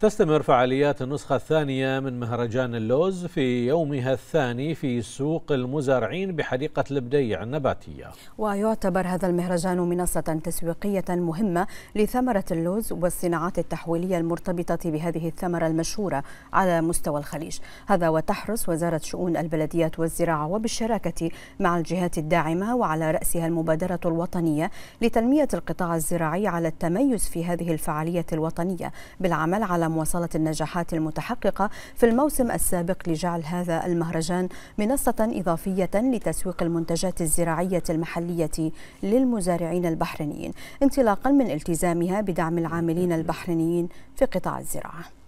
تستمر فعاليات النسخة الثانية من مهرجان اللوز في يومها الثاني في سوق المزارعين بحديقة البديع النباتية ويعتبر هذا المهرجان منصة تسويقية مهمة لثمرة اللوز والصناعات التحويلية المرتبطة بهذه الثمرة المشهورة على مستوى الخليج هذا وتحرص وزارة شؤون البلديات والزراعة وبالشراكة مع الجهات الداعمة وعلى رأسها المبادرة الوطنية لتنمية القطاع الزراعي على التميز في هذه الفعالية الوطنية بالعمل على ومواصلة النجاحات المتحققة في الموسم السابق لجعل هذا المهرجان منصة إضافية لتسويق المنتجات الزراعية المحلية للمزارعين البحرينيين انطلاقا من التزامها بدعم العاملين البحرينيين في قطاع الزراعة